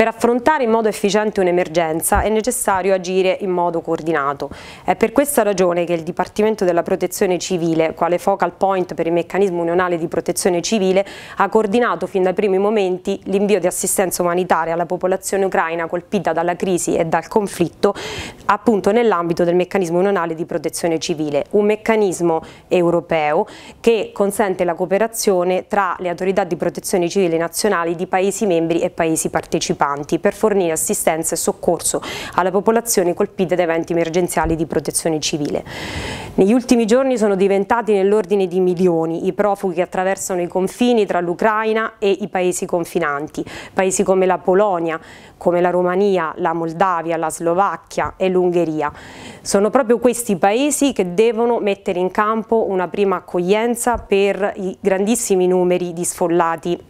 Per affrontare in modo efficiente un'emergenza è necessario agire in modo coordinato. È per questa ragione che il Dipartimento della Protezione Civile, quale focal point per il meccanismo unionale di protezione civile, ha coordinato fin dai primi momenti l'invio di assistenza umanitaria alla popolazione ucraina colpita dalla crisi e dal conflitto appunto nell'ambito del meccanismo unionale di protezione civile, un meccanismo europeo che consente la cooperazione tra le autorità di protezione civile nazionali di Paesi membri e Paesi partecipanti importanti per fornire assistenza e soccorso alla popolazione colpita da eventi emergenziali di protezione civile. Negli ultimi giorni sono diventati nell'ordine di milioni i profughi che attraversano i confini tra l'Ucraina e i paesi confinanti, paesi come la Polonia, come la Romania, la Moldavia, la Slovacchia e l'Ungheria. Sono proprio questi paesi che devono mettere in campo una prima accoglienza per i grandissimi numeri di sfollati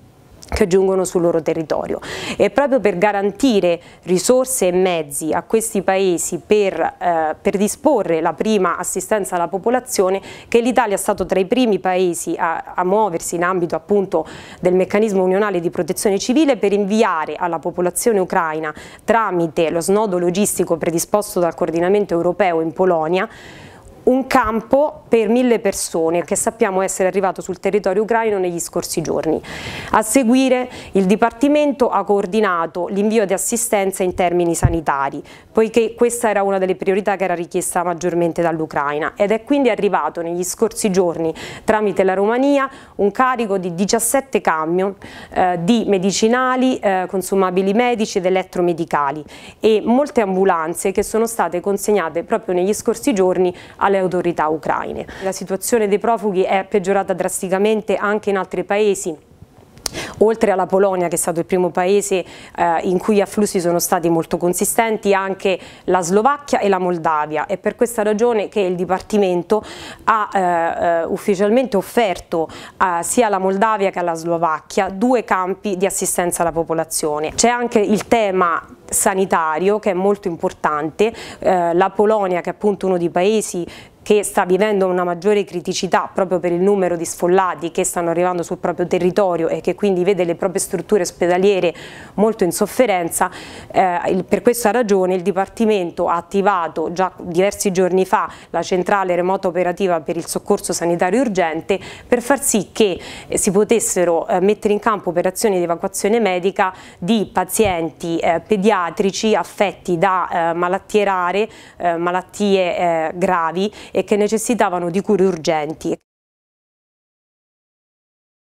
che giungono sul loro territorio e proprio per garantire risorse e mezzi a questi paesi per, eh, per disporre la prima assistenza alla popolazione che l'Italia è stato tra i primi paesi a, a, muoversi in ambito appunto del meccanismo unionale di protezione civile per inviare alla popolazione ucraina tramite lo snodo logistico predisposto dal coordinamento europeo in Polonia un campo per mille persone che sappiamo essere arrivato sul territorio ucraino negli scorsi giorni. A seguire il Dipartimento ha coordinato l'invio di assistenza in termini sanitari, poiché questa era una delle priorità che era richiesta maggiormente dall'Ucraina ed è quindi arrivato negli scorsi giorni tramite la Romania un carico di 17 camion eh, di medicinali, eh, consumabili medici ed elettromedicali e molte ambulanze che sono state consegnate proprio negli scorsi giorni alle autorità ucraine. La situazione dei profughi è peggiorata drasticamente anche in altri paesi oltre alla Polonia che è stato il primo paese eh, in cui gli afflussi sono stati molto consistenti anche la Slovacchia e la Moldavia è per questa ragione che il Dipartimento ha eh, eh, ufficialmente offerto eh, sia alla Moldavia che alla Slovacchia due campi di assistenza alla popolazione. C'è anche il tema sanitario che è molto importante, eh, la Polonia che è appunto uno dei paesi che sta vivendo una maggiore criticità proprio per il numero di sfollati che stanno arrivando sul proprio territorio e che quindi vede le proprie strutture ospedaliere molto in sofferenza, eh, per questa ragione il Dipartimento ha attivato già diversi giorni fa la centrale remota operativa per il soccorso sanitario urgente per far sì che eh, si potessero eh, mettere in campo operazioni di evacuazione medica di pazienti eh, pediatrici affetti da eh, malattie rare, eh, malattie gravi e che necessitavano di cure urgenti.